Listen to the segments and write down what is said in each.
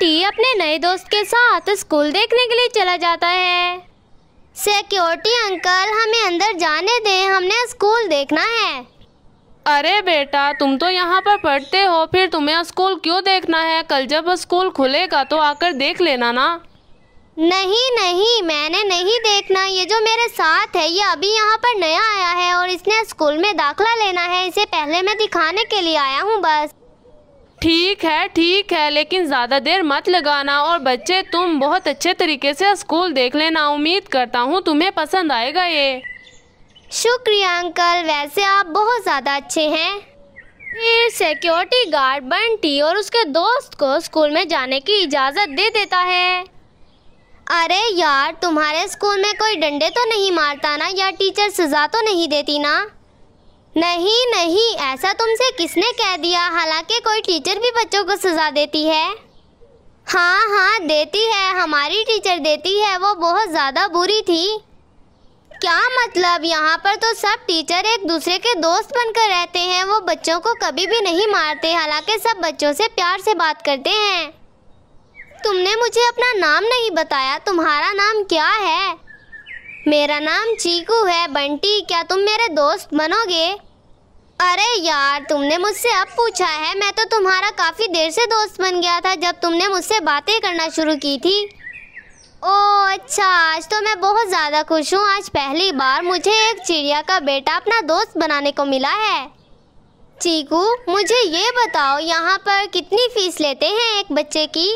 T अपने नए दोस्त के साथ स्कूल देखने के लिए चला जाता है सिक्योरिटी अंकल हमें अंदर जाने दें हमने स्कूल देखना है अरे बेटा तुम तो यहाँ पर पढ़ते हो फिर तुम्हें स्कूल क्यों देखना है कल जब स्कूल खुलेगा तो आकर देख लेना ना नहीं नहीं मैंने नहीं देखना ये जो मेरे साथ है ये अभी यहाँ पर नया आया है और इसने स्कूल में दाखला लेना है इसे पहले मैं दिखाने के लिए आया हूँ बस ठीक है ठीक है लेकिन ज़्यादा देर मत लगाना और बच्चे तुम बहुत अच्छे तरीके से स्कूल देख लेना उम्मीद करता हूँ तुम्हें पसंद आएगा ये शुक्रिया अंकल वैसे आप बहुत ज़्यादा अच्छे हैं फिर सिक्योरिटी गार्ड बंटी और उसके दोस्त को स्कूल में जाने की इजाज़त दे देता है अरे यार तुम्हारे स्कूल में कोई डंडे तो नहीं मारता ना या टीचर सज़ा तो नहीं देती ना नहीं नहीं ऐसा तुमसे किसने कह दिया हालांकि कोई टीचर भी बच्चों को सजा देती है हाँ हाँ देती है हमारी टीचर देती है वो बहुत ज़्यादा बुरी थी क्या मतलब यहाँ पर तो सब टीचर एक दूसरे के दोस्त बनकर रहते हैं वो बच्चों को कभी भी नहीं मारते हालांकि सब बच्चों से प्यार से बात करते हैं तुमने मुझे अपना नाम नहीं बताया तुम्हारा नाम क्या है मेरा नाम चीकू है बंटी क्या तुम मेरे दोस्त बनोगे अरे यार तुमने मुझसे अब पूछा है मैं तो तुम्हारा काफ़ी देर से दोस्त बन गया था जब तुमने मुझसे बातें करना शुरू की थी ओ अच्छा आज तो मैं बहुत ज़्यादा खुश हूँ आज पहली बार मुझे एक चिड़िया का बेटा अपना दोस्त बनाने को मिला है चीकू मुझे ये बताओ यहाँ पर कितनी फीस लेते हैं एक बच्चे की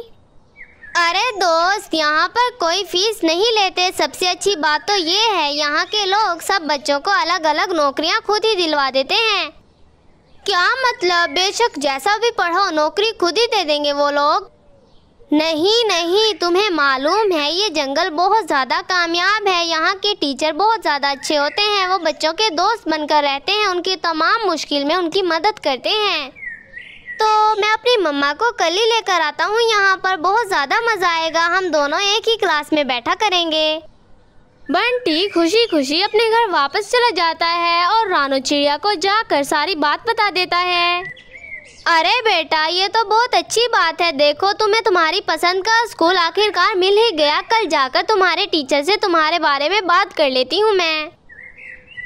अरे दोस्त यहाँ पर कोई फीस नहीं लेते सबसे अच्छी बात तो ये है यहाँ के लोग सब बच्चों को अलग अलग नौकरियाँ खुद ही दिलवा देते हैं क्या मतलब बेशक जैसा भी पढ़ो नौकरी खुद ही दे देंगे वो लोग नहीं नहीं तुम्हें मालूम है ये जंगल बहुत ज़्यादा कामयाब है यहाँ के टीचर बहुत ज़्यादा अच्छे होते हैं वो बच्चों के दोस्त बनकर रहते हैं उनकी तमाम मुश्किल में उनकी मदद करते हैं तो मैं अपनी मम्मा को कल ही लेकर आता हूँ यहाँ पर बहुत ज़्यादा मज़ा आएगा हम दोनों एक ही क्लास में बैठा करेंगे बंटी खुशी खुशी अपने घर वापस चला जाता है और रानू चिड़िया को जाकर सारी बात बता देता है अरे बेटा ये तो बहुत अच्छी बात है देखो तुम्हें तुम्हारी पसंद का स्कूल आखिरकार मिल ही गया कल जाकर तुम्हारे टीचर से तुम्हारे बारे में बात कर लेती हूँ मैं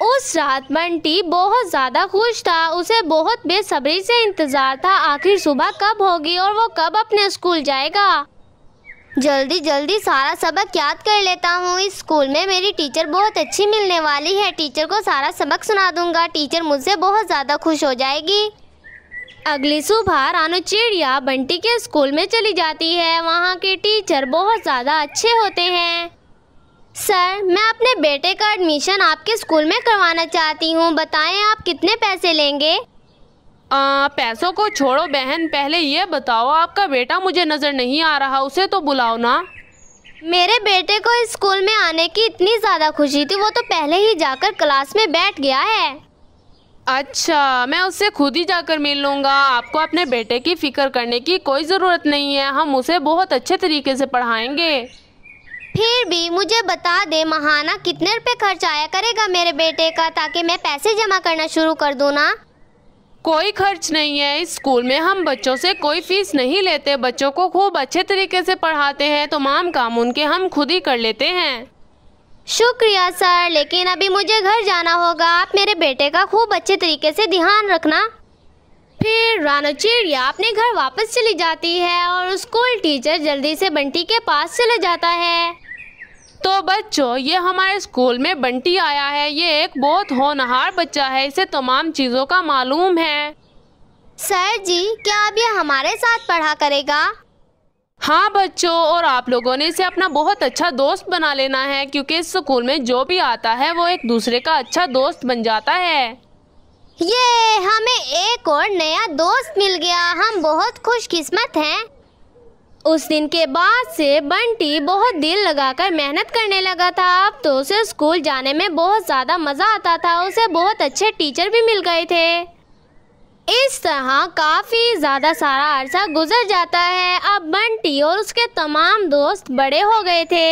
उस रात मंटी बहुत ज़्यादा खुश था उसे बहुत बेसब्री से इंतज़ार था आखिर सुबह कब होगी और वो कब अपने स्कूल जाएगा जल्दी जल्दी सारा सबक याद कर लेता हूँ इस स्कूल में मेरी टीचर बहुत अच्छी मिलने वाली है टीचर को सारा सबक सुना दूंगा टीचर मुझसे बहुत ज़्यादा खुश हो जाएगी अगली सुबह रानू चिड़िया बंटी के स्कूल में चली जाती है वहाँ के टीचर बहुत ज़्यादा अच्छे होते हैं सर मैं अपने बेटे का एडमिशन आपके स्कूल में करवाना चाहती हूँ बताएं आप कितने पैसे लेंगे आ, पैसों को छोड़ो बहन पहले ये बताओ आपका बेटा मुझे नज़र नहीं आ रहा उसे तो बुलाओ ना मेरे बेटे को इस स्कूल में आने की इतनी ज़्यादा खुशी थी वो तो पहले ही जाकर क्लास में बैठ गया है अच्छा मैं उससे खुद ही जाकर मिल लूँगा आपको अपने बेटे की फ़िक्र करने की कोई ज़रूरत नहीं है हम उसे बहुत अच्छे तरीके से पढ़ाएंगे फिर भी मुझे बता दे महाना कितने रुपए खर्च आया करेगा मेरे बेटे का ताकि मैं पैसे जमा करना शुरू कर दूँ ना कोई खर्च नहीं है इस स्कूल में हम बच्चों से कोई फीस नहीं लेते बच्चों को खूब अच्छे तरीके से पढ़ाते हैं तमाम तो काम उनके हम खुद ही कर लेते हैं शुक्रिया सर लेकिन अभी मुझे घर जाना होगा आप मेरे बेटे का खूब अच्छे तरीके से ध्यान रखना फिर रानो चिड़िया अपने घर वापस चली जाती है और स्कूल टीचर जल्दी से बंटी के पास चला जाता है तो बच्चों ये हमारे स्कूल में बंटी आया है ये एक बहुत होनहार बच्चा है इसे तमाम चीज़ों का मालूम है सर जी क्या अब ये हमारे साथ पढ़ा करेगा हाँ बच्चों और आप लोगों ने इसे अपना बहुत अच्छा दोस्त बना लेना है क्योंकि इस स्कूल में जो भी आता है वो एक दूसरे का अच्छा दोस्त बन जाता है ये हमें एक और नया दोस्त मिल गया हम बहुत खुशकिस्मत हैं उस दिन के बाद से बंटी बहुत दिल लगाकर मेहनत करने लगा था अब तो उसे स्कूल जाने में बहुत ज़्यादा मज़ा आता था उसे बहुत अच्छे टीचर भी मिल गए थे इस तरह काफ़ी ज़्यादा सारा अरसा गुजर जाता है अब बंटी और उसके तमाम दोस्त बड़े हो गए थे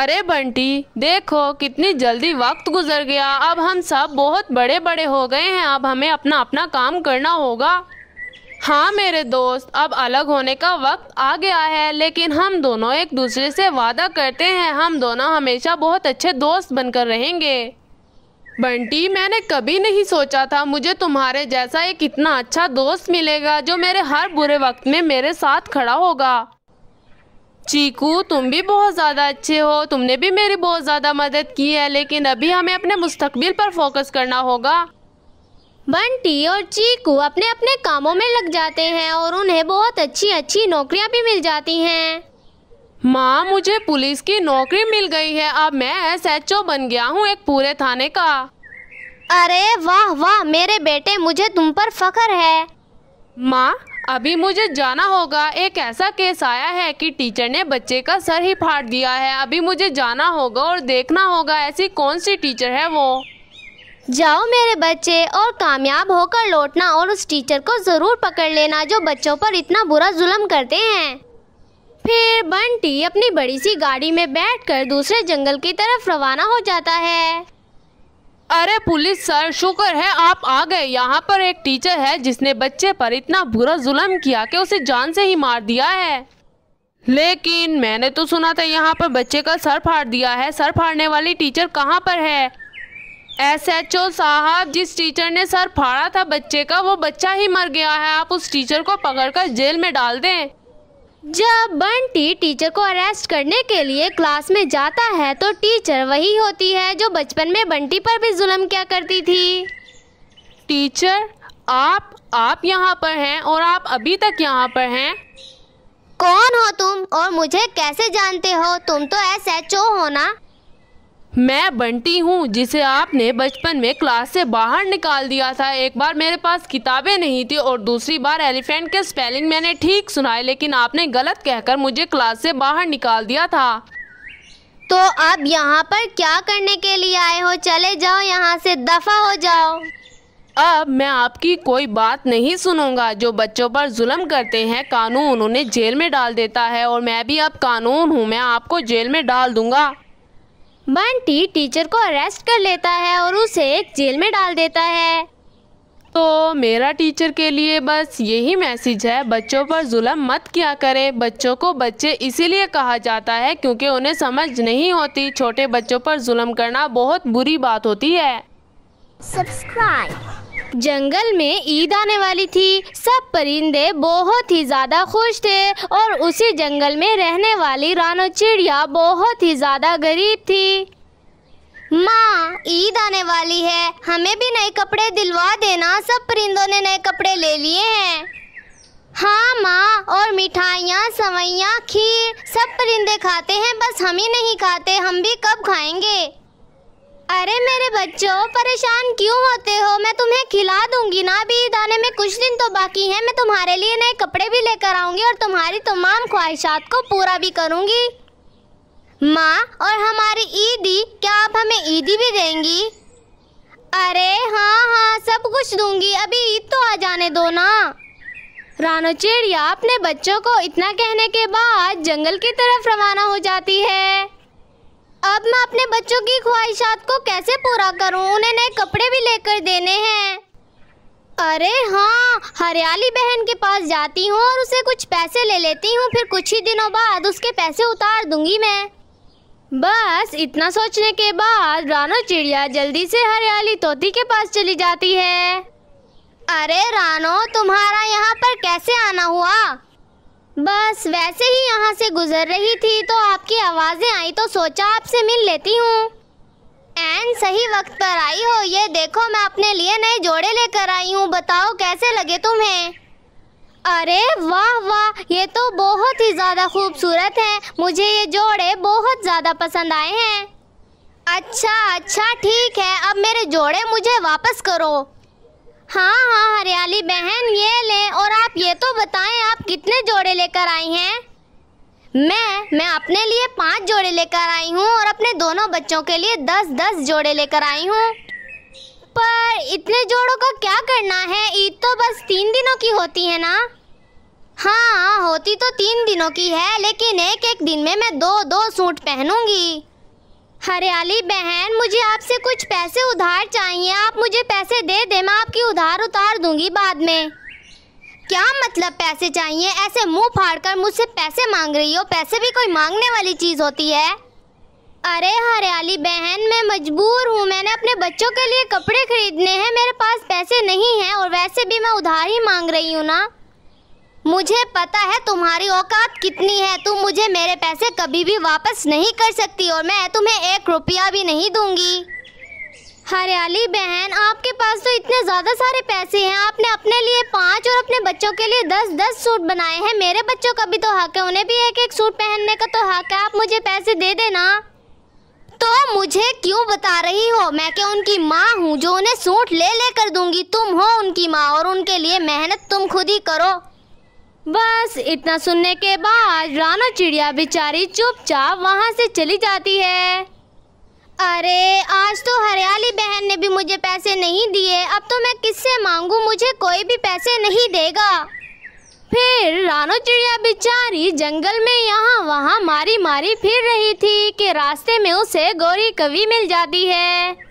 अरे बंटी देखो कितनी जल्दी वक्त गुजर गया अब हम सब बहुत बड़े बड़े हो गए हैं अब हमें अपना अपना काम करना होगा हाँ मेरे दोस्त अब अलग होने का वक्त आ गया है लेकिन हम दोनों एक दूसरे से वादा करते हैं हम दोनों हमेशा बहुत अच्छे दोस्त बनकर रहेंगे बंटी मैंने कभी नहीं सोचा था मुझे तुम्हारे जैसा एक इतना अच्छा दोस्त मिलेगा जो मेरे हर बुरे वक्त में मेरे साथ खड़ा होगा चीकू तुम भी बहुत ज़्यादा अच्छे हो तुमने भी मेरी बहुत ज़्यादा मदद की है लेकिन अभी हमें अपने मुस्तकबिल पर फोकस करना होगा बंटी और चीकू अपने अपने कामों में लग जाते हैं और उन्हें बहुत अच्छी अच्छी नौकरियां भी मिल जाती हैं माँ मुझे पुलिस की नौकरी मिल गई है अब मैं एसएचओ बन गया हूँ एक पूरे थाने का अरे वाह वाह मेरे बेटे मुझे तुम पर फख्र है माँ अभी मुझे जाना होगा एक ऐसा केस आया है कि टीचर ने बच्चे का सर ही फाड़ दिया है अभी मुझे जाना होगा और देखना होगा ऐसी कौन सी टीचर है वो जाओ मेरे बच्चे और कामयाब होकर लौटना और उस टीचर को ज़रूर पकड़ लेना जो बच्चों पर इतना बुरा जुल्म करते हैं फिर बंटी अपनी बड़ी सी गाड़ी में बैठकर दूसरे जंगल की तरफ रवाना हो जाता है अरे पुलिस सर शुक्र है आप आ गए यहाँ पर एक टीचर है जिसने बच्चे पर इतना बुरा जुल्म किया कि उसे जान से ही मार दिया है लेकिन मैंने तो सुना था यहाँ पर बच्चे का सर फाड़ दिया है सर फाड़ने वाली टीचर कहाँ पर है एसएचओ साहब जिस टीचर ने सर फाड़ा था बच्चे का वो बच्चा ही मर गया है आप उस टीचर को पकड़कर जेल में डाल दें जब बंटी टीचर को अरेस्ट करने के लिए क्लास में जाता है तो टीचर वही होती है जो बचपन में बंटी पर भी जुल्म क्या करती थी टीचर आप आप यहाँ पर हैं और आप अभी तक यहाँ पर हैं कौन हो तुम और मुझे कैसे जानते हो तुम तो एस एच ओ हो ना मैं बंटी हूँ जिसे आपने बचपन में क्लास से बाहर निकाल दिया था एक बार मेरे पास किताबें नहीं थी और दूसरी बार एलिफेंट के स्पेलिंग मैंने ठीक सुनाए लेकिन आपने गलत कहकर मुझे क्लास से बाहर निकाल दिया था तो अब यहाँ पर क्या करने के लिए आए हो चले जाओ यहाँ से दफा हो जाओ अब मैं आपकी कोई बात नहीं सुनूंगा जो बच्चों पर जुल्म करते हैं कानून उन्हें जेल में डाल देता है और मैं भी अब कानून हूँ मैं आपको जेल में डाल दूंगा बंटी टीचर को अरेस्ट कर लेता है और उसे एक जेल में डाल देता है तो मेरा टीचर के लिए बस यही मैसेज है बच्चों पर जुल्म मत किया करें बच्चों को बच्चे इसीलिए कहा जाता है क्योंकि उन्हें समझ नहीं होती छोटे बच्चों पर जुल्म करना बहुत बुरी बात होती है सब्सक्राइब जंगल में ईद आने वाली थी सब परिंदे बहुत ही ज़्यादा खुश थे और उसी जंगल में रहने वाली रानो चिड़िया बहुत ही ज़्यादा गरीब थी माँ ईद आने वाली है हमें भी नए कपड़े दिलवा देना सब परिंदों ने नए कपड़े ले लिए हैं हाँ माँ और मिठाइयाँ सवैया खीर सब परिंदे खाते हैं बस हम ही नहीं खाते हम भी कब खाएंगे अरे मेरे बच्चों परेशान क्यों होते हो मैं तुम्हें खिला दूंगी ना अभी ईद आने में कुछ दिन तो बाकी है मैं तुम्हारे लिए नए कपड़े भी लेकर आऊंगी और तुम्हारी तमाम ख्वाहिशात को पूरा भी करूंगी माँ और हमारी ईदी क्या आप हमें ईदी भी देंगी अरे हाँ हाँ सब कुछ दूंगी अभी ईद तो आ जाने दो ना रानो चिड़िया अपने बच्चों को इतना कहने के बाद जंगल की तरफ रवाना हो जाती है अब मैं अपने बच्चों की ख्वाहिशात को कैसे पूरा करूं? उन्हें नए कपड़े भी लेकर देने हैं अरे हाँ हरियाली बहन के पास जाती हूँ और उसे कुछ पैसे ले लेती हूँ फिर कुछ ही दिनों बाद उसके पैसे उतार दूंगी मैं बस इतना सोचने के बाद रानो चिड़िया जल्दी से हरियाली तोती के पास चली जाती है अरे रानो तुम्हारा यहाँ पर कैसे आना हुआ बस वैसे ही यहाँ से गुजर रही थी तो आपकी आवाज़ें आई तो सोचा आपसे मिल लेती हूँ एन सही वक्त पर आई हो ये देखो मैं अपने लिए नए जोड़े लेकर आई हूँ बताओ कैसे लगे तुम्हें अरे वाह वाह ये तो बहुत ही ज़्यादा खूबसूरत है मुझे ये जोड़े बहुत ज़्यादा पसंद आए हैं अच्छा अच्छा ठीक है अब मेरे जोड़े मुझे वापस करो हाँ हाँ हरियाली बहन ये लें और आप ये तो बताएं आप कितने जोड़े लेकर आई हैं मैं मैं अपने लिए पांच जोड़े लेकर आई हूँ और अपने दोनों बच्चों के लिए दस दस जोड़े लेकर आई हूँ पर इतने जोड़ों का क्या करना है ईद तो बस तीन दिनों की होती है ना हाँ होती तो तीन दिनों की है लेकिन एक एक दिन में मैं दो दो सूट पहनूंगी हरियाली बहन मुझे आपसे कुछ पैसे उधार चाहिए आप मुझे पैसे दे दे मैं आपकी उधार उतार दूंगी बाद में क्या मतलब पैसे चाहिए ऐसे मुंह फाड़कर मुझसे पैसे मांग रही हो पैसे भी कोई मांगने वाली चीज़ होती है अरे हरियाली बहन मैं मजबूर हूँ मैंने अपने बच्चों के लिए कपड़े खरीदने हैं मेरे पास पैसे नहीं हैं और वैसे भी मैं उधार ही मांग रही हूँ ना मुझे पता है तुम्हारी औकात कितनी है तुम मुझे मेरे पैसे कभी भी वापस नहीं कर सकती और मैं तुम्हें एक रुपया भी नहीं दूंगी हरियाली बहन आपके पास तो इतने ज़्यादा सारे पैसे हैं आपने अपने लिए पाँच और अपने बच्चों के लिए दस दस सूट बनाए हैं मेरे बच्चों का भी तो हक है उन्हें भी एक एक सूट पहनने का तो हक है आप मुझे पैसे दे देना तो मुझे क्यों बता रही हो मैं क्या उनकी माँ हूँ जो उन्हें सूट ले लेकर दूंगी तुम हो उनकी माँ और उनके लिए मेहनत तुम खुद ही करो बस इतना सुनने के बाद रानो चिड़िया बेचारी चुपचाप वहाँ से चली जाती है अरे आज तो हरियाली बहन ने भी मुझे पैसे नहीं दिए अब तो मैं किससे मांगू मुझे कोई भी पैसे नहीं देगा फिर रानो चिड़िया बेचारी जंगल में यहाँ वहाँ मारी मारी फिर रही थी कि रास्ते में उसे गौरी कवि मिल जाती है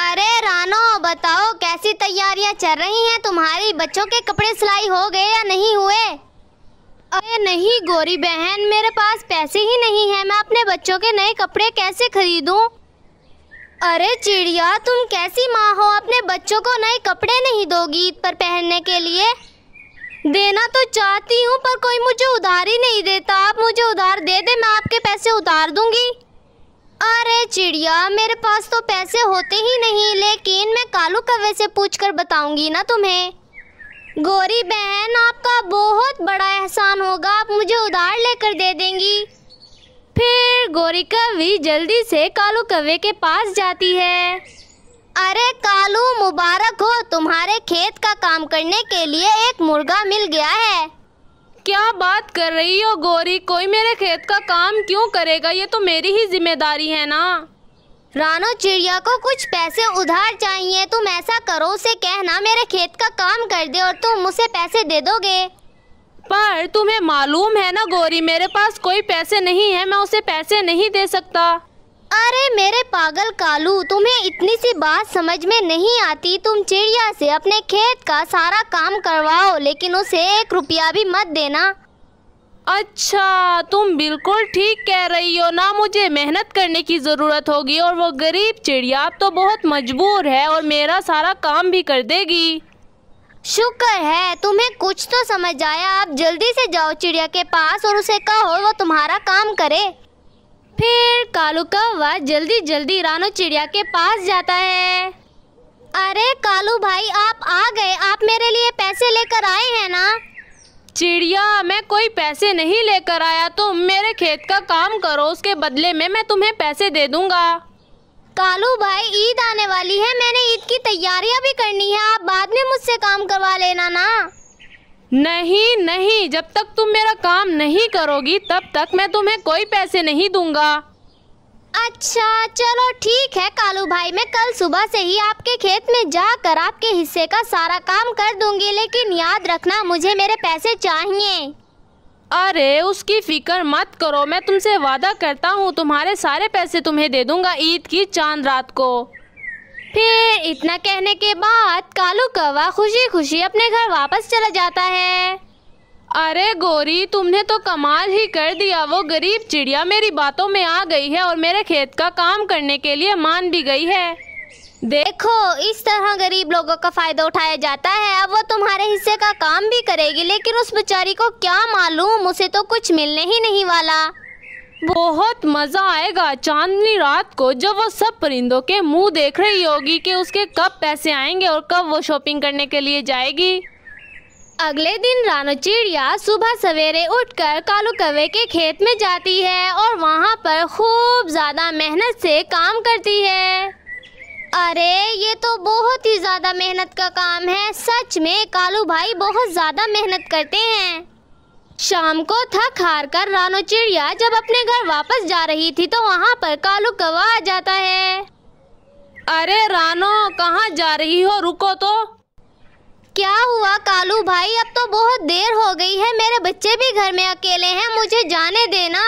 अरे रानो बताओ कैसी तैयारियां चल रही हैं तुम्हारी बच्चों के कपड़े सिलाई हो गए या नहीं हुए अरे नहीं गोरी बहन मेरे पास पैसे ही नहीं है मैं अपने बच्चों के नए कपड़े कैसे खरीदूं? अरे चिड़िया तुम कैसी माँ हो अपने बच्चों को नए कपड़े नहीं दोगी ईद पर पहनने के लिए देना तो चाहती हूँ पर कोई मुझे उधार ही नहीं देता आप मुझे उधार दे दे मैं आपके पैसे उतार दूंगी अरे चिड़िया मेरे पास तो पैसे होते ही नहीं लेकिन मैं कालू कवे से पूछकर बताऊंगी ना तुम्हें गोरी बहन आपका बहुत बड़ा एहसान होगा आप मुझे उधार लेकर दे देंगी फिर गोरी कवि जल्दी से कालू कवे के पास जाती है अरे कालू मुबारक हो तुम्हारे खेत का काम करने के लिए एक मुर्गा मिल गया है क्या बात कर रही हो गौरी कोई मेरे खेत का काम क्यों करेगा ये तो मेरी ही जिम्मेदारी है ना रानो चिड़िया को कुछ पैसे उधार चाहिए तुम ऐसा करो उसे कहना मेरे खेत का काम कर दे और तुम उसे पैसे दे दोगे पर तुम्हें मालूम है ना गौरी मेरे पास कोई पैसे नहीं है मैं उसे पैसे नहीं दे सकता अरे मेरे पागल कालू तुम्हें इतनी सी बात समझ में नहीं आती तुम चिड़िया से अपने खेत का सारा काम करवाओ लेकिन उसे एक रुपया भी मत देना अच्छा तुम बिल्कुल ठीक कह रही हो ना मुझे मेहनत करने की ज़रूरत होगी और वो गरीब चिड़िया अब तो बहुत मजबूर है और मेरा सारा काम भी कर देगी शुक्र है तुम्हें कुछ तो समझ आया आप जल्दी से जाओ चिड़िया के पास और उसे कहो वो तुम्हारा काम करे फिर कालू कौवा जल्दी जल्दी रानो चिड़िया के पास जाता है अरे कालू भाई आप आ गए आप मेरे लिए पैसे लेकर आए हैं ना चिड़िया मैं कोई पैसे नहीं लेकर आया तुम तो मेरे खेत का काम करो उसके बदले में मैं तुम्हें पैसे दे दूंगा कालू भाई ईद आने वाली है मैंने ईद की तैयारियां भी करनी है आप बाद में मुझसे काम करवा लेना ना नहीं नहीं जब तक तुम मेरा काम नहीं करोगी तब तक मैं तुम्हें कोई पैसे नहीं दूंगा अच्छा चलो ठीक है कालू भाई मैं कल सुबह से ही आपके खेत में जाकर आपके हिस्से का सारा काम कर दूंगी लेकिन याद रखना मुझे मेरे पैसे चाहिए अरे उसकी फिक्र मत करो मैं तुमसे वादा करता हूँ तुम्हारे सारे पैसे तुम्हें दे दूंगा ईद की चांद रात को फिर इतना कहने के बाद कालू कौवा खुशी खुशी अपने घर वापस चला जाता है अरे गोरी तुमने तो कमाल ही कर दिया वो गरीब चिड़िया मेरी बातों में आ गई है और मेरे खेत का काम करने के लिए मान भी गई है देखो इस तरह गरीब लोगों का फायदा उठाया जाता है अब वो तुम्हारे हिस्से का काम भी करेगी लेकिन उस बेचारी को क्या मालूम उसे तो कुछ मिलने ही नहीं वाला बहुत मज़ा आएगा चांदनी रात को जब वो सब परिंदों के मुंह देख रही होगी कि उसके कब पैसे आएंगे और कब वो शॉपिंग करने के लिए जाएगी अगले दिन रानो चिड़िया सुबह सवेरे उठकर कालू कवे के खेत में जाती है और वहाँ पर खूब ज़्यादा मेहनत से काम करती है अरे ये तो बहुत ही ज़्यादा मेहनत का काम है सच में कालू भाई बहुत ज़्यादा मेहनत करते हैं शाम को थक हार कर रानो चिड़िया जब अपने घर वापस जा रही थी तो वहाँ पर कालू कवा आ जाता है अरे रानो कहाँ जा रही हो रुको तो क्या हुआ कालू भाई अब तो बहुत देर हो गई है मेरे बच्चे भी घर में अकेले हैं मुझे जाने देना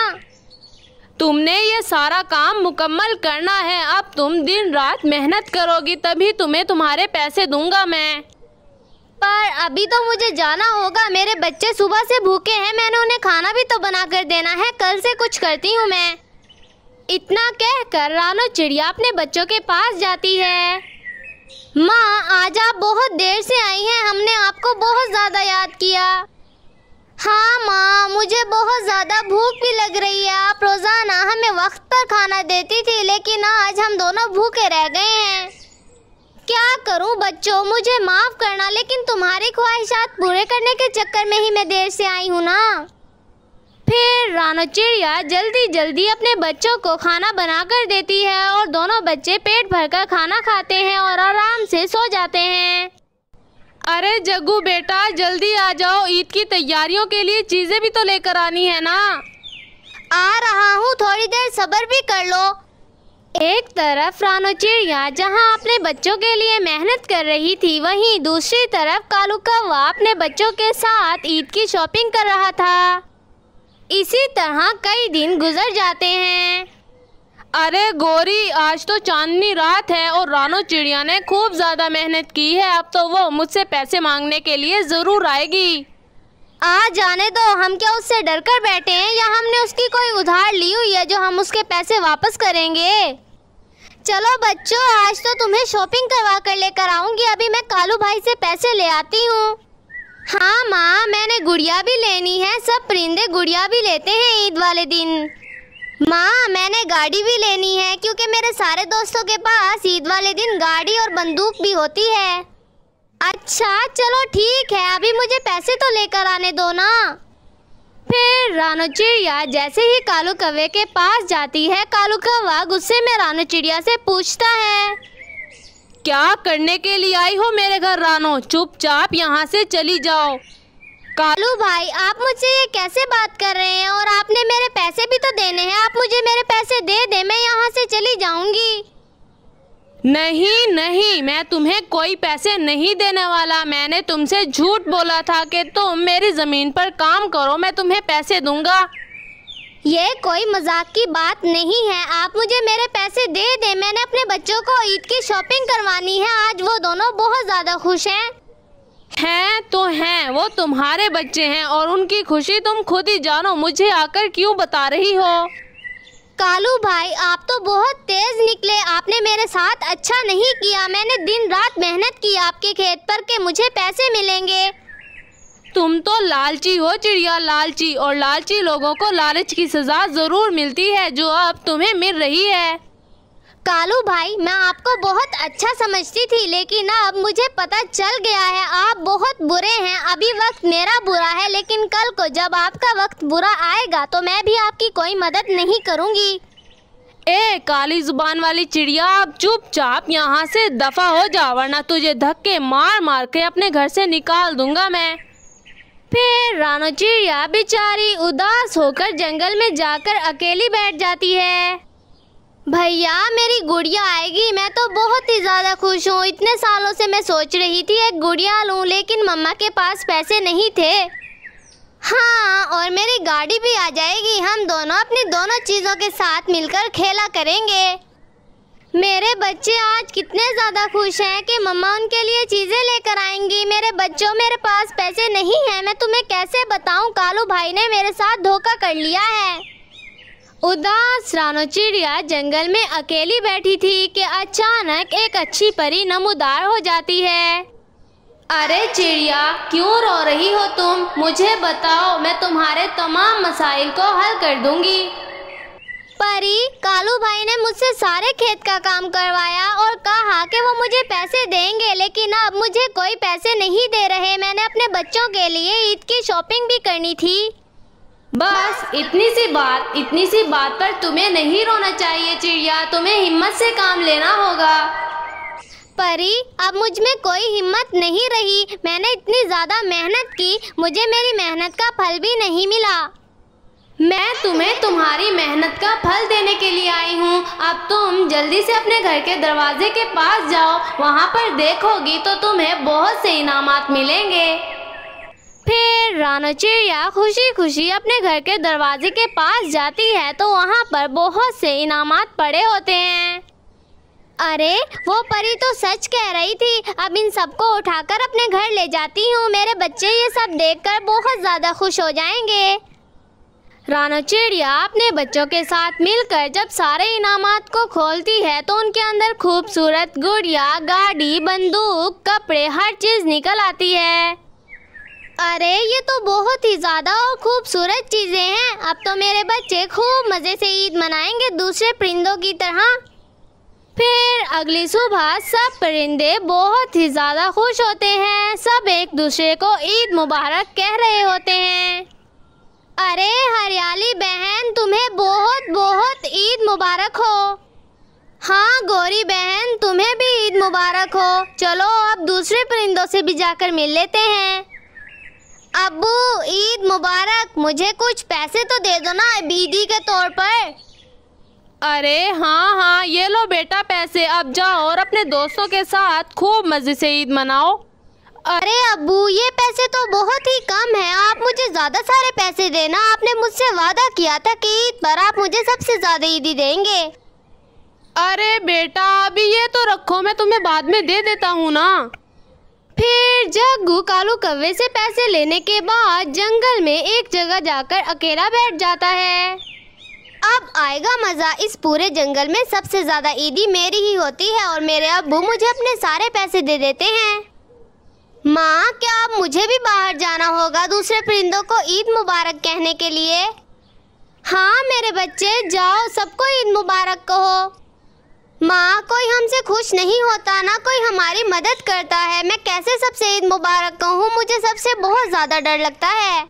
तुमने ये सारा काम मुकम्मल करना है अब तुम दिन रात मेहनत करोगी तभी तुम्हें तुम्हारे पैसे दूंगा मैं पर अभी तो मुझे जाना होगा मेरे बच्चे सुबह से भूखे हैं मैंने उन्हें खाना भी तो बना कर देना है कल से कुछ करती हूँ मैं इतना कह कर रानो चिड़िया अपने बच्चों के पास जाती है माँ आज आप बहुत देर से आई हैं हमने आपको बहुत ज़्यादा याद किया हाँ माँ मुझे बहुत ज़्यादा भूख भी लग रही है आप रोज़ाना हमें वक्त पर खाना देती थी लेकिन आज हम दोनों भूखे रह गए हैं क्या करूं बच्चों मुझे माफ करना लेकिन तुम्हारी ख्वाहिशात पूरे करने के चक्कर में ही मैं देर से आई हूँ ना फिर रानो चिड़िया जल्दी जल्दी अपने बच्चों को खाना बना कर देती है और दोनों बच्चे पेट भरकर खाना खाते हैं और आराम से सो जाते हैं अरे जग्गू बेटा जल्दी आ जाओ ईद की तैयारियों के लिए चीज़ें भी तो लेकर आनी है ना आ रहा हूँ थोड़ी देर सब्र भी कर लो एक तरफ रानो चिड़िया जहाँ अपने बच्चों के लिए मेहनत कर रही थी वहीं दूसरी तरफ कालू कौवा अपने बच्चों के साथ ईद की शॉपिंग कर रहा था इसी तरह कई दिन गुजर जाते हैं अरे गोरी आज तो चांदनी रात है और रानो चिड़िया ने खूब ज़्यादा मेहनत की है अब तो वो मुझसे पैसे मांगने के लिए ज़रूर आएगी आ जाने दो हम क्या उससे डर कर बैठे हैं या हमने उसकी कोई उधार ली हुई है जो हम उसके पैसे वापस करेंगे चलो बच्चों आज तो तुम्हें शॉपिंग करवा कर लेकर आऊँगी अभी मैं कालू भाई से पैसे ले आती हूँ हाँ माँ मैंने गुड़िया भी लेनी है सब परिंदे गुड़िया भी लेते हैं ईद वाले दिन माँ मैंने गाड़ी भी लेनी है क्योंकि मेरे सारे दोस्तों के पास ईद वाले दिन गाड़ी और बंदूक भी होती है अच्छा चलो ठीक है अभी मुझे पैसे तो लेकर आने दो ना फिर रानो चिड़िया जैसे ही कालू कवे के पास जाती है कालू कवा गुस्से में रानो चिड़िया से पूछता है क्या करने के लिए आई हो मेरे घर रानो चुपचाप यहाँ से चली जाओ कालू भाई आप मुझसे ये कैसे बात कर रहे हैं और आपने मेरे पैसे भी तो देने हैं आप मुझे मेरे पैसे दे दे मैं यहाँ से चली जाऊंगी नहीं नहीं मैं तुम्हें कोई पैसे नहीं देने वाला मैंने तुमसे झूठ बोला था कि तुम मेरी ज़मीन पर काम करो मैं तुम्हें पैसे दूंगा ये कोई मजाक की बात नहीं है आप मुझे मेरे पैसे दे दे मैंने अपने बच्चों को ईद की शॉपिंग करवानी है आज वो दोनों बहुत ज़्यादा खुश हैं हैं तो हैं वो तुम्हारे बच्चे हैं और उनकी खुशी तुम खुद ही जानो मुझे आकर क्यों बता रही हो कालू भाई आप तो बहुत तेज निकले आपने मेरे साथ अच्छा नहीं किया मैंने दिन रात मेहनत की आपके खेत पर के मुझे पैसे मिलेंगे तुम तो लालची हो चिड़िया लालची और लालची लोगों को लालच की सजा जरूर मिलती है जो अब तुम्हें मिल रही है कालू भाई मैं आपको बहुत अच्छा समझती थी लेकिन अब मुझे पता चल गया है आप बहुत बुरे हैं अभी वक्त मेरा बुरा है लेकिन कल को जब आपका वक्त बुरा आएगा तो मैं भी आपकी कोई मदद नहीं करूँगी ए काली जुबान वाली चिड़िया अब चुपचाप यहाँ से दफा हो जा वरना तुझे धक्के मार मार के अपने घर से निकाल दूंगा मैं फिर रानो चिड़िया बेचारी उदास होकर जंगल में जाकर अकेली बैठ जाती है भैया मेरी गुड़िया आएगी मैं तो बहुत ही ज़्यादा खुश हूँ इतने सालों से मैं सोच रही थी एक गुड़िया लूँ लेकिन मम्मा के पास पैसे नहीं थे हाँ और मेरी गाड़ी भी आ जाएगी हम दोनों अपनी दोनों चीज़ों के साथ मिलकर खेला करेंगे मेरे बच्चे आज कितने ज़्यादा खुश हैं कि मम्मा उनके लिए चीज़ें लेकर आएंगी मेरे बच्चों मेरे पास पैसे नहीं हैं मैं तुम्हें कैसे बताऊं कालू भाई ने मेरे साथ धोखा कर लिया है उदास रानो चिड़िया जंगल में अकेली बैठी थी कि अचानक एक अच्छी परी नमोदार हो जाती है अरे चिड़िया क्यों रो रही हो तुम मुझे बताओ मैं तुम्हारे तमाम मसाइल को हल कर दूंगी परी कालू भाई ने मुझसे सारे खेत का काम करवाया और कहा कि वो मुझे पैसे देंगे लेकिन अब मुझे कोई पैसे नहीं दे रहे मैंने अपने बच्चों के लिए ईद की शॉपिंग भी करनी थी बस इतनी सी बात इतनी सी बात पर तुम्हें नहीं रोना चाहिए चिड़िया तुम्हें हिम्मत से काम लेना होगा परी अब मुझ में कोई हिम्मत नहीं रही मैंने इतनी ज़्यादा मेहनत की मुझे मेरी मेहनत का फल भी नहीं मिला मैं तुम्हें तुम्हारी मेहनत का फल देने के लिए आई हूँ अब तुम जल्दी से अपने घर के दरवाजे के पास जाओ वहाँ पर देखोगी तो तुम्हें बहुत से इनाम मिलेंगे फिर रानो चिड़िया खुशी खुशी अपने घर के दरवाजे के पास जाती है तो वहाँ पर बहुत से इनाम पड़े होते हैं अरे वो परी तो सच कह रही थी अब इन सबको उठाकर अपने घर ले जाती हूँ मेरे बच्चे ये सब देखकर बहुत ज़्यादा खुश हो जाएंगे रानो चिड़िया अपने बच्चों के साथ मिलकर जब सारे इनाम को खोलती है तो उनके अंदर खूबसूरत गुड़िया गाड़ी बंदूक कपड़े हर चीज़ निकल आती है अरे ये तो बहुत ही ज़्यादा और खूबसूरत चीज़ें हैं अब तो मेरे बच्चे खूब मज़े से ईद मनाएंगे दूसरे परिंदों की तरह फिर अगली सुबह सब परिंदे बहुत ही ज़्यादा खुश होते हैं सब एक दूसरे को ईद मुबारक कह रहे होते हैं अरे हरियाली बहन तुम्हें बहुत बहुत ईद मुबारक हो हाँ गोरी बहन तुम्हें भी ईद मुबारक हो चलो अब दूसरे परिंदों से भी जाकर मिल लेते हैं अबू ईद मुबारक मुझे कुछ पैसे तो दे दो ना बीदी के तौर पर अरे हाँ हाँ ये लो बेटा पैसे अब जाओ और अपने दोस्तों के साथ खूब मज़े से ईद मनाओ अरे अबू ये पैसे तो बहुत ही कम है आप मुझे ज़्यादा सारे पैसे देना आपने मुझसे वादा किया था कि ईद पर आप मुझे सबसे ज़्यादा ईदी देंगे अरे बेटा अभी ये तो रखो मैं तुम्हें बाद में दे देता हूँ ना फिर जग्गू कालू कव्वे से पैसे लेने के बाद जंगल में एक जगह जाकर अकेला बैठ जाता है अब आएगा मज़ा इस पूरे जंगल में सबसे ज़्यादा ईदी मेरी ही होती है और मेरे अबू मुझे अपने सारे पैसे दे देते हैं माँ क्या अब मुझे भी बाहर जाना होगा दूसरे परिंदों को ईद मुबारक कहने के लिए हाँ मेरे बच्चे जाओ सबको ईद मुबारक कहो माँ कोई हमसे खुश नहीं होता ना कोई हमारी मदद करता है मैं कैसे सबसे ईद मुबारक कहूँ मुझे सबसे बहुत ज़्यादा डर लगता है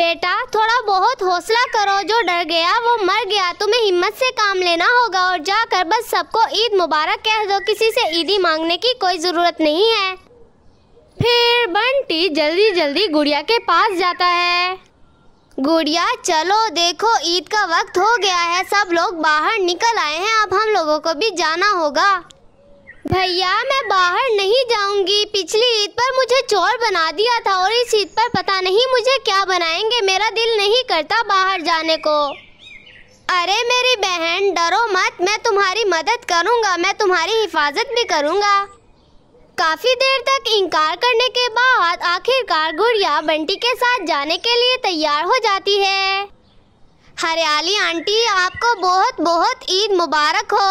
बेटा थोड़ा बहुत हौसला करो जो डर गया वो मर गया तुम्हें हिम्मत से काम लेना होगा और जाकर बस सबको ईद मुबारक कह दो किसी से ईदी मांगने की कोई ज़रूरत नहीं है फिर बंटी जल्दी जल्दी गुड़िया के पास जाता है गुड़िया चलो देखो ईद का वक्त हो गया है सब लोग बाहर निकल आए हैं अब हम लोगों को भी जाना होगा भैया मैं बाहर नहीं जाऊंगी पिछली ईद पर मुझे चोर बना दिया था और इस ईद पर पता नहीं मुझे क्या बनाएंगे मेरा दिल नहीं करता बाहर जाने को अरे मेरी बहन डरो मत मैं तुम्हारी मदद करूंगा मैं तुम्हारी हिफाजत भी करूंगा काफी देर तक इनकार करने के बाद आखिरकार गुड़िया बंटी के साथ जाने के लिए तैयार हो जाती है हरियाली आंटी आपको बहुत बहुत ईद मुबारक हो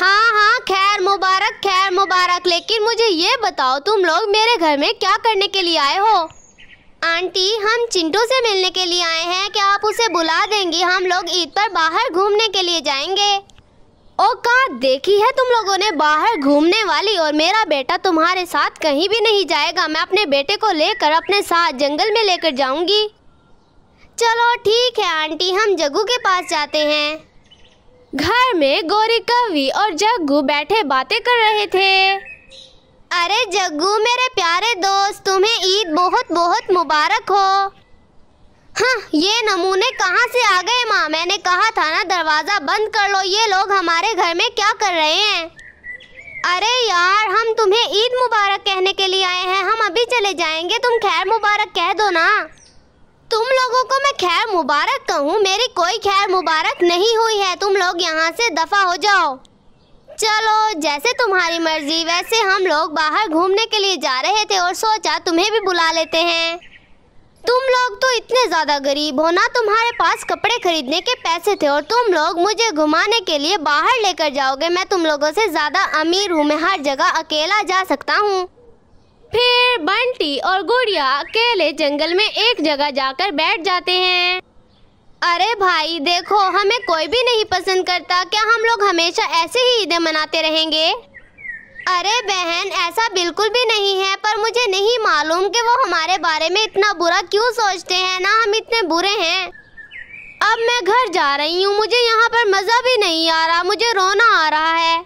हाँ हाँ खैर मुबारक खैर मुबारक लेकिन मुझे ये बताओ तुम लोग मेरे घर में क्या करने के लिए आए हो आंटी हम चिंटू से मिलने के लिए आए हैं क्या आप उसे बुला देंगी हम लोग ईद पर बाहर घूमने के लिए जाएंगे ओ कहा देखी है तुम लोगों ने बाहर घूमने वाली और मेरा बेटा तुम्हारे साथ कहीं भी नहीं जाएगा मैं अपने बेटे को लेकर अपने साथ जंगल में लेकर जाऊंगी चलो ठीक है आंटी हम जग्गू के पास जाते हैं घर में गौरी कवि और जग्गू बैठे बातें कर रहे थे अरे जग्गू मेरे प्यारे दोस्त तुम्हें ईद बहुत बहुत मुबारक हो हाँ ये नमूने कहाँ से आ गए माँ मैंने कहा था ना दरवाज़ा बंद कर लो ये लोग हमारे घर में क्या कर रहे हैं अरे यार हम तुम्हें ईद मुबारक कहने के लिए आए हैं हम अभी चले जाएंगे तुम खैर मुबारक कह दो ना तुम लोगों को मैं खैर मुबारक कहूँ मेरी कोई खैर मुबारक नहीं हुई है तुम लोग यहाँ से दफ़ा हो जाओ चलो जैसे तुम्हारी मर्जी वैसे हम लोग बाहर घूमने के लिए जा रहे थे और सोचा तुम्हें भी बुला लेते हैं तुम लोग तो इतने ज़्यादा गरीब हो ना तुम्हारे पास कपड़े खरीदने के पैसे थे और तुम लोग मुझे घुमाने के लिए बाहर लेकर जाओगे मैं तुम लोगों से ज़्यादा अमीर हूँ मैं हर जगह अकेला जा सकता हूँ फिर बंटी और गुड़िया अकेले जंगल में एक जगह जाकर बैठ जाते हैं अरे भाई देखो हमें कोई भी नहीं पसंद करता क्या हम लोग हमेशा ऐसे ही ईदें मनाते रहेंगे अरे बहन ऐसा बिल्कुल भी नहीं है पर मुझे नहीं मालूम कि वो हमारे बारे में इतना बुरा क्यों सोचते हैं ना हम इतने बुरे हैं अब मैं घर जा रही हूँ मुझे यहाँ पर मज़ा भी नहीं आ रहा मुझे रोना आ रहा है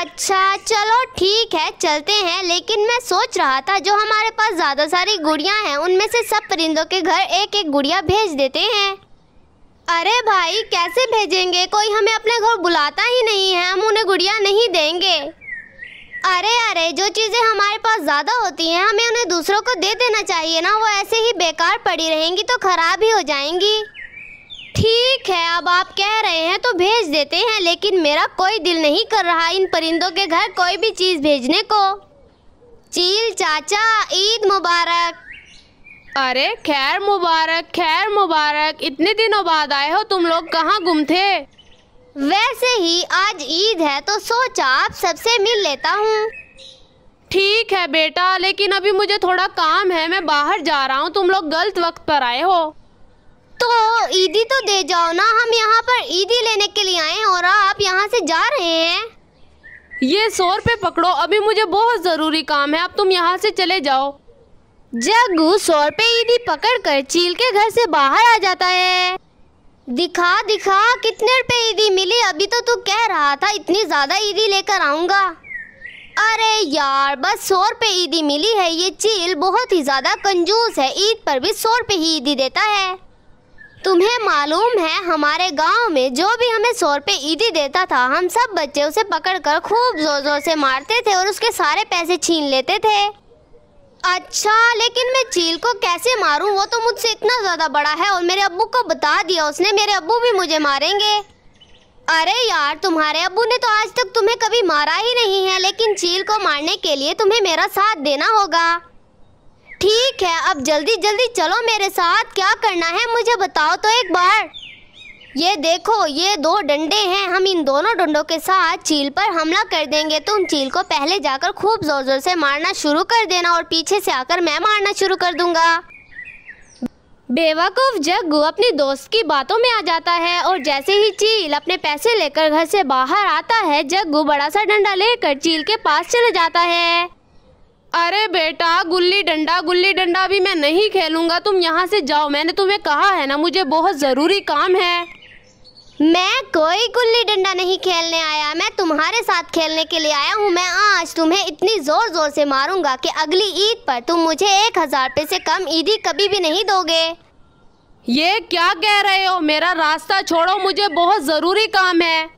अच्छा चलो ठीक है चलते हैं लेकिन मैं सोच रहा था जो हमारे पास ज़्यादा सारी गुड़ियाँ हैं उनमें से सब परिंदों के घर एक एक गुड़िया भेज देते हैं अरे भाई कैसे भेजेंगे कोई हमें अपने घर बुलाता ही नहीं है हम उन्हें गुड़िया नहीं देंगे अरे अरे जो चीज़ें हमारे पास ज़्यादा होती हैं हमें उन्हें दूसरों को दे देना चाहिए ना वो ऐसे ही बेकार पड़ी रहेंगी तो ख़राब ही हो जाएंगी ठीक है अब आप कह रहे हैं तो भेज देते हैं लेकिन मेरा कोई दिल नहीं कर रहा इन परिंदों के घर कोई भी चीज़ भेजने को चील चाचा ईद मुबारक अरे खैर मुबारक खैर मुबारक इतने दिनों बाद आए हो तुम लोग कहाँ गुम थे वैसे ही आज ईद है तो सोचा आप सबसे मिल लेता हूँ ठीक है बेटा लेकिन अभी मुझे थोड़ा काम है मैं बाहर जा रहा हूँ तुम लोग गलत वक्त पर आए हो तो ईदी तो दे जाओ ना हम यहाँ पर ईदी लेने के लिए आए और आप यहाँ से जा रहे हैं ये सौ रुपये पकड़ो अभी मुझे बहुत ज़रूरी काम है अब तुम यहाँ से चले जाओ जगू सौ रुपये ईदी पकड़ कर चील के घर से बाहर आ जाता है दिखा दिखा कितने रुपए ईदी मिली अभी तो तू कह रहा था इतनी ज्यादा ईदी लेकर आऊंगा अरे यार बस सौ रुपये ईदी मिली है ये चील बहुत ही ज्यादा कंजूस है ईद पर भी सौ रुपये ही ईदी देता है तुम्हें मालूम है हमारे गांव में जो भी हमें सौ रुपये ईदी देता था हम सब बच्चे उसे पकड़कर खूब जोर जोर से मारते थे और उसके सारे पैसे छीन लेते थे अच्छा लेकिन मैं चील को कैसे मारूं वो तो मुझसे इतना ज़्यादा बड़ा है और मेरे अबू को बता दिया उसने मेरे अबू भी मुझे मारेंगे अरे यार तुम्हारे अबू ने तो आज तक तुम्हें कभी मारा ही नहीं है लेकिन चील को मारने के लिए तुम्हें मेरा साथ देना होगा ठीक है अब जल्दी जल्दी चलो मेरे साथ क्या करना है मुझे बताओ तो एक बार ये देखो ये दो डंडे हैं हम इन दोनों डंडों के साथ चील पर हमला कर देंगे तुम तो चील को पहले जाकर खूब जोर जोर से मारना शुरू कर देना और पीछे से आकर मैं मारना शुरू कर दूंगा बेवकूफ़ जग्गू अपने दोस्त की बातों में आ जाता है और जैसे ही चील अपने पैसे लेकर घर से बाहर आता है जग्गू बड़ा सा डंडा लेकर चील के पास चले जाता है अरे बेटा गुल्ली डंडा गुल्ली डंडा भी मैं नहीं खेलूंगा तुम यहाँ से जाओ मैंने तुम्हें कहा है ना मुझे बहुत ज़रूरी काम है मैं कोई गुल्ली डंडा नहीं खेलने आया मैं तुम्हारे साथ खेलने के लिए आया हूँ मैं आज तुम्हें इतनी जोर जोर से मारूंगा कि अगली ईद पर तुम मुझे एक हजार रुपये से कम ईदी कभी भी नहीं दोगे ये क्या कह रहे हो मेरा रास्ता छोड़ो मुझे बहुत ज़रूरी काम है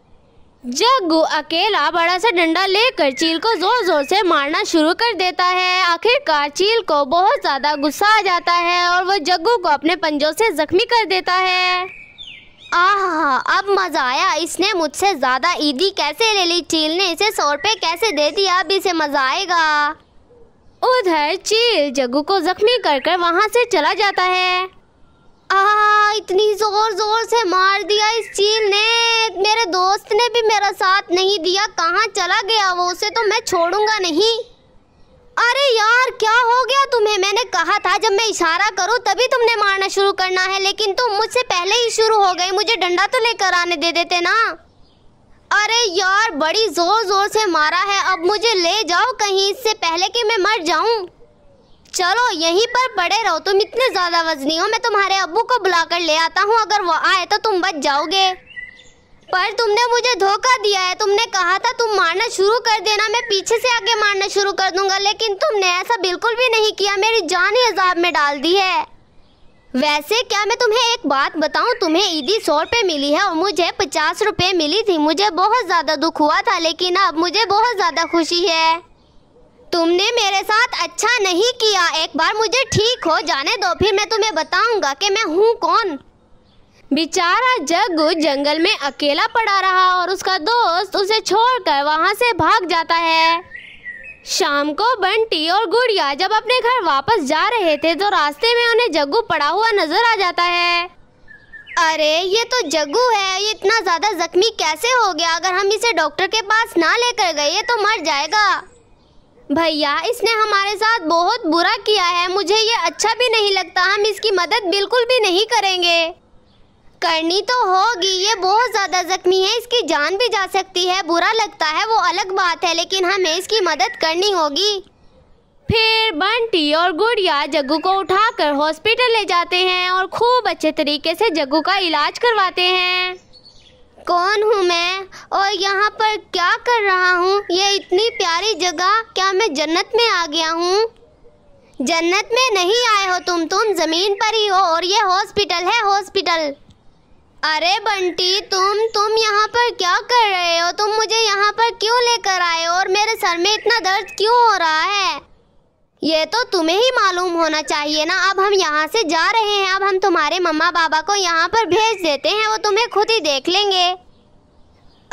जग्गू अकेला बड़ा सा डंडा लेकर चील को जोर जोर से मारना शुरू कर देता है आखिरकार चील को बहुत ज़्यादा गुस्सा आ जाता है और वह जग्गू को अपने पंजों से जख्मी कर देता है आहा, अब मजा आया इसने मुझसे ज्यादा ईदी कैसे ले ली चील ने इसे सौ रुपये कैसे दे दिया अब इसे मजा आएगा उधर चील जगू को जख्मी कर कर वहाँ से चला जाता है आ इतनी जोर जोर से मार दिया इस चील ने मेरे दोस्त ने भी मेरा साथ नहीं दिया कहाँ चला गया वो उसे तो मैं छोड़ूंगा नहीं अरे यार क्या हो गया तुम्हें मैंने कहा था जब मैं इशारा करूं तभी तुमने मारना शुरू करना है लेकिन तुम मुझसे पहले ही शुरू हो गई मुझे डंडा तो लेकर आने दे देते ना अरे यार बड़ी जोर जोर से मारा है अब मुझे ले जाओ कहीं इससे पहले कि मैं मर जाऊं चलो यहीं पर पड़े रहो तुम इतने ज़्यादा वजनी हो मैं तुम्हारे अबू को बुलाकर ले आता हूँ अगर वो आए तो तुम बच जाओगे पर तुमने मुझे धोखा दिया है तुमने कहा था तुम मारना शुरू कर देना मैं पीछे से आगे मारना शुरू कर दूंगा लेकिन तुमने ऐसा बिल्कुल भी नहीं किया मेरी जान ही अजाब में डाल दी है वैसे क्या मैं तुम्हें एक बात बताऊं तुम्हें ईदी सौ रुपये मिली है और मुझे पचास रुपये मिली थी मुझे बहुत ज़्यादा दुख हुआ था लेकिन अब मुझे बहुत ज़्यादा खुशी है तुमने मेरे साथ अच्छा नहीं किया एक बार मुझे ठीक हो जाने दो फिर मैं तुम्हें बताऊंगा कि मैं हूँ कौन बेचारा जग्गू जंगल में अकेला पड़ा रहा और उसका दोस्त उसे छोड़कर वहां से भाग जाता है शाम को बंटी और गुड़िया जब अपने घर वापस जा रहे थे तो रास्ते में उन्हें जग्गू पड़ा हुआ नजर आ जाता है अरे ये तो जग्गू है ये इतना ज्यादा जख्मी कैसे हो गया अगर हम इसे डॉक्टर के पास ना लेकर गए तो मर जाएगा भैया इसने हमारे साथ बहुत बुरा किया है मुझे ये अच्छा भी नहीं लगता हम इसकी मदद बिल्कुल भी नहीं करेंगे करनी तो होगी ये बहुत ज़्यादा ज़ख्मी है इसकी जान भी जा सकती है बुरा लगता है वो अलग बात है लेकिन हमें इसकी मदद करनी होगी फिर बंटी और गुड़िया जग्गू को उठाकर हॉस्पिटल ले जाते हैं और खूब अच्छे तरीके से जग्गू का इलाज करवाते हैं कौन हूँ मैं और यहाँ पर क्या कर रहा हूँ ये इतनी प्यारी जगह क्या मैं जन्नत में आ गया हूँ जन्नत में नहीं आए हो तुम तुम ज़मीन पर ही हो और ये हॉस्पिटल है हॉस्पिटल अरे बंटी तुम तुम यहाँ पर क्या कर रहे हो तुम मुझे यहाँ पर क्यों लेकर आए हो और मेरे सर में इतना दर्द क्यों हो रहा है ये तो तुम्हें ही मालूम होना चाहिए ना अब हम यहाँ से जा रहे हैं अब हम तुम्हारे मम्मा बाबा को यहाँ पर भेज देते हैं वो तुम्हें खुद ही देख लेंगे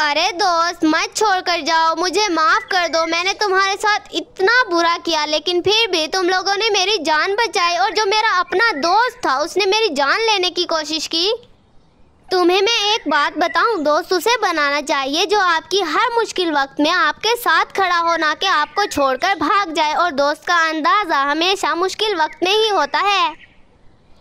अरे दोस्त मत छोड़कर जाओ मुझे माफ़ कर दो मैंने तुम्हारे साथ इतना बुरा किया लेकिन फिर भी तुम लोगों ने मेरी जान बचाई और जो मेरा अपना दोस्त था उसने मेरी जान लेने की कोशिश की तुम्हें मैं एक बात बताऊं दोस्त उसे बनाना चाहिए जो आपकी हर मुश्किल वक्त में आपके साथ खड़ा हो ना कि आपको छोड़कर भाग जाए और दोस्त का अंदाज़ा हमेशा मुश्किल वक्त में ही होता है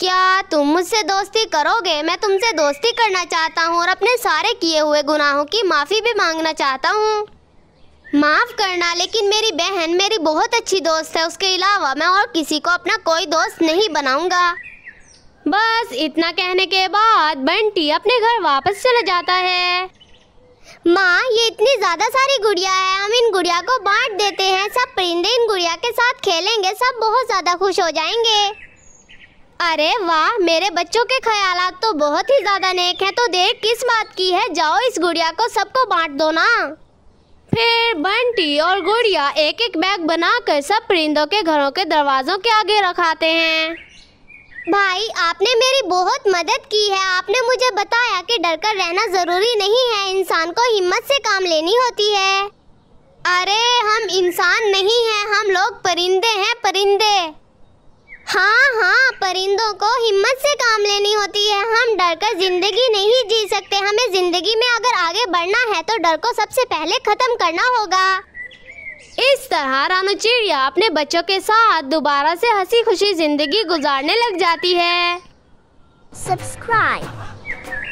क्या तुम मुझसे दोस्ती करोगे मैं तुमसे दोस्ती करना चाहता हूँ और अपने सारे किए हुए गुनाहों की माफ़ी भी मांगना चाहता हूँ माफ़ करना लेकिन मेरी बहन मेरी बहुत अच्छी दोस्त है उसके अलावा मैं और किसी को अपना कोई दोस्त नहीं बनाऊँगा बस इतना कहने के बाद बंटी अपने घर वापस चला जाता है माँ ये इतनी ज़्यादा सारी गुड़िया है हम इन गुड़िया को बांट देते हैं सब परिंदे इन गुड़िया के साथ खेलेंगे सब बहुत ज़्यादा खुश हो जाएंगे अरे वाह मेरे बच्चों के ख्याल तो बहुत ही ज़्यादा नेक हैं तो देख किस बात की है जाओ इस गुड़िया को सबको बांट दो ना फिर बंटी और गुड़िया एक एक बैग बनाकर सब परिंदों के घरों के दरवाज़ों के आगे रखाते हैं भाई आपने मेरी बहुत मदद की है आपने मुझे बताया कि डर कर रहना ज़रूरी नहीं है इंसान को हिम्मत से काम लेनी होती है अरे हम इंसान नहीं हैं हम लोग परिंदे हैं परिंदे हाँ हाँ परिंदों को हिम्मत से काम लेनी होती है हम डर कर ज़िंदगी नहीं जी सकते हमें ज़िंदगी में अगर आगे बढ़ना है तो डर को सबसे पहले ख़त्म करना होगा इस तरह रानू चिड़िया अपने बच्चों के साथ दोबारा से हंसी खुशी जिंदगी गुजारने लग जाती है सब्सक्राइब